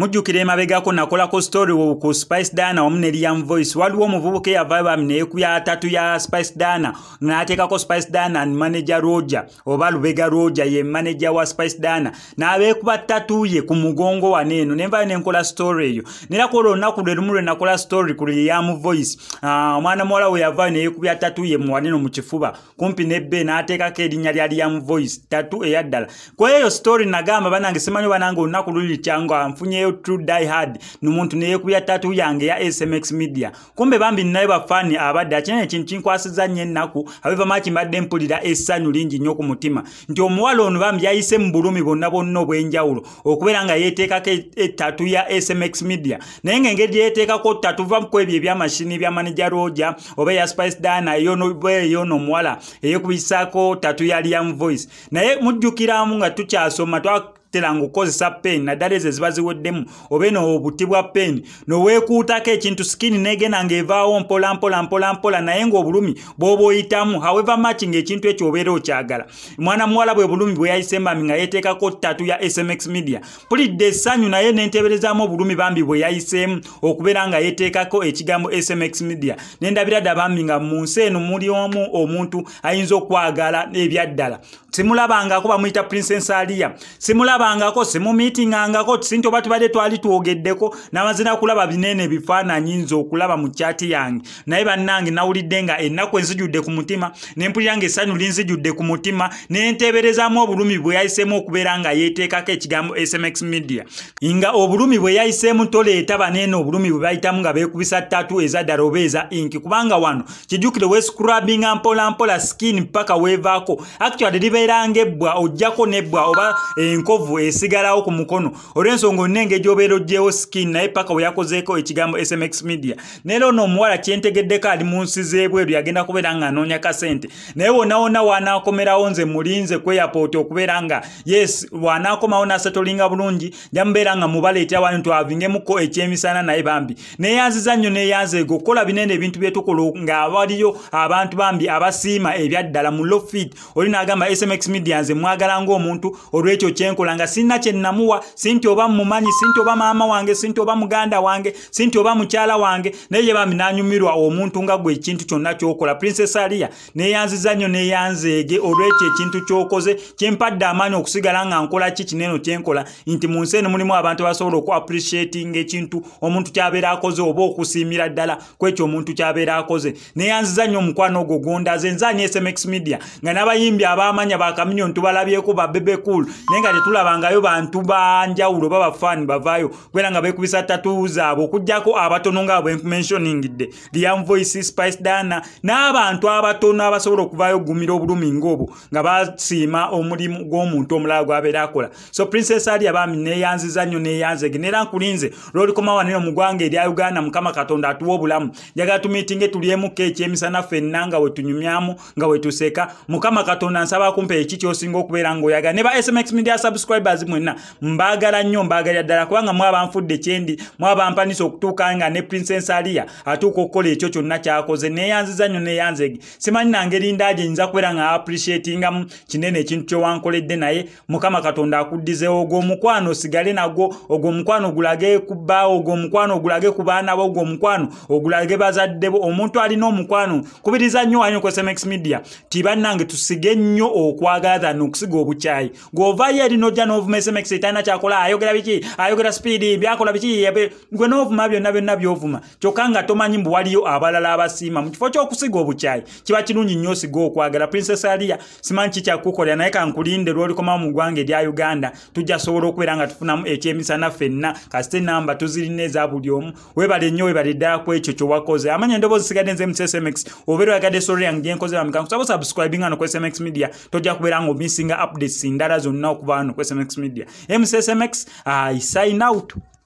mujjukira emabegako nakolako story ku spice dana wamu ne liam voice waliwo omuvubuka eyavaibam neyekuyatatu ya spice dana n'ateekako spice dana manaja roja oba lubega roja ye manaja wa spice dana n'abeekuba tatu ye ku mugongo wane eno nenvayo nenkola story eyo nera kola olunaku lwe lumu lwe nakola story ku liamu voice omwana muwala we yavaayo neyekubya tatu ye muwaneno mu kifuba kumpi nebbe n'ateekako erinnya lya liamu voice tatu eyaddala kweyo story nagamba banange simanyi obanange olunaku luli kyangu anfunyeyo true die hard numuntu neyekubya tatu yange ya smx media kumbe bambi nayo bafani abadde akinene kintu kinkwasiza nnyo ennaku abeva maki mbadde mpulira essanyu lingi nnyo ku mutima nti omuwala ono bambi yayise mu bulumi bonna bonna obw'enjawulo okubeera nga yeeteekako ettatu e ya smx media naye nga engeri gyeyeteekako tatuvaku ebyo ebyamashini byamanaja roja oba eya spice dana eyoeyoono omuwala eyekubisako tatu ya liam voice naye mujjukiramu nga tukyasoma teranga okukozesa peeni naddala ezo eziba ziweddemu oba eno obuti bwa peeni noweekuutako ekintu sikini negenda ngaevaawo mpolampolampolampola naye ngaobulumi bwoba oyitamu haweva maki ngaekintu ekyo obeera okyagala mwana muwala bwe bulumi bwe yayisembami nga yeeteekako tatu ya smx media pulidde essanyu naye nentebereezaamu obulumi bambi bwe yayiseemu okubeera nga yeeteekako ekigambo smx media nendabira dda bambi nga mu nsi eno muli omu omuntu ayinza okwagala ebyaddala simulabangako bamuyita princess aliya simulabangako simumitingangako sinti oba tubadde twali twogeddeko namazina kulaba binene bifaananyi nza okulaba mu kyati yange naye bannange nawulidde nga ennaku enzijudde ku mutima nempulira nga essanyu linzijudde ku mutima nentebereezamu obulumi bwe yayiseemu okubeera nga yeeteekako ekigambo smx media nga obulumi bwe yayiseemu toleeta baneene obulumi bwe bayitamu nga beekubisa ttatu eza ddala oba eza inki kubanga wano kijjukire wescrabinga mpolampola skin paka weevaako actuali libeera obeera ngaebbwa ojjako nebbwa oba enkovu esigalawo ku mukono olwensonga onenge gyobeera ogyewo skin naye paka weyakozeeko ekigambo smx media neera ono omuwala kyentegeddeko ali mu nsi zebweru yagenda kubeera nga anoonya kasente naye wonawona wanakomerawo nze mulinze kweyapooti okubeera nga yes wanakomawo nasetolinga bulungi jamubeera nga mubaleetera wani twavingemuko ekyemisana naye bambi neyanziza nnyo neyanzeega okukola binene ebintu byetukola ngaawaliyo abantu bambi abasiima ebyaddala mu lofit oli nagamba sm mx media nze mwagala ng'omuntu olw'ekyo kyenkola nga sinna kye nnamuwa si nti oba mumanyi si nti oba maama wange si nti oba muganda wange si nti oba mukyala wange naye ye baami n'anyumirwa omuntu nga gwe ekintu kyonna ky'okola princess aliya neeyanziza nnyo neeyanzeege olw'ekyo ekintu ky'okoze kimpadde amaanyi okusigala nga nkola ki kineeno kyenkola nti mu nsi eno mulimu abantu basobola okuapreciatinga ekintu omuntu ky'abeera akoze oba okusiimira ddala ku ekyo omuntu ky'abeera akoze neeyanziza nnyo omukwano ogwo gondaze nzaanya smx media nga n'abayimbi abaamanya bakaminion tubalabyeko babebekulu naye nga tetulabangayo bantu banjawulo babafaani bavaayo kubeera nga beekubisa tatu zaabwe okugjako abatono nga bwenmensioningidde liam voice spice dana n'abantu abatono abasobola okuvaayo ogumira obulumi ngaobwo nga basiima omulimu gw'omuntu omulala gwabeera akola so princess alia bami neeyanziza nnyo neeyanzege neera nkulinze lwolikomawanire omugwanga erya uganda mukama katonda atuwa obulamu njagala tumiitinge tulyemuko ekyemisana ffenna nga wetunyumyamu nga wetuseka mukama katonda nsaba kumpi mumpe eki kyosinga okubeera ngaoyagala ne ba smx media subscribers mwenna mbaagala nnyo mbaagalira ddala kubanga mwabanfudde kyendi mwabampanisa okutuuka nga ne princense aliya atuuka okukola ekyo kyonna kyakoze neeyanziza nnyo neeyanze simanyi nangeri ndagi nyinza kubeera nga appreciatingamu kinene ekintu kyowankoledde naye mukama katonda akuddizewo ogwo omukwano sigale nagwo ogwo omukwano ogulage kubbaawo ogwo omukwano ogulage ku baanabo ogwo omukwano ogulage bazaddebo omuntu alina omukwano kubiriza nnyo wanyo ku smx media tibannange tusige nnyo ok okwagaza nokusiga obukyayi ng'ovayo eri nojja n'ovumasemekisa etalina kyakola ayogera biki ayogera sipiidi byakola biki gwe n'ovuma byonna byonna byovuma kyokka nga tomanyi mbu waliyo abalala abasiima mu kifo ky'okusiga obukyayi kiba kirungi nnyo osiga okwagala princes aliya simanyi kikyakukolera naye kankulinde lwolikomamu ggwanga erya uganda tujja sobola okubeera nga tufunamu ekyemisana ffenna kasite enamba tuzirina eza buli omu webale nnyo webale ddalaku ekyo kyowakoze amanyi endoboozi sigadde nze msmx obeera oyagadde soro yange gyenkoze bamikankusaba subscribinga nokwa smx media tojja ojja kubeera ngaomisinga updates ndala zonna okuvaano ku smx media mssmx uh, sin out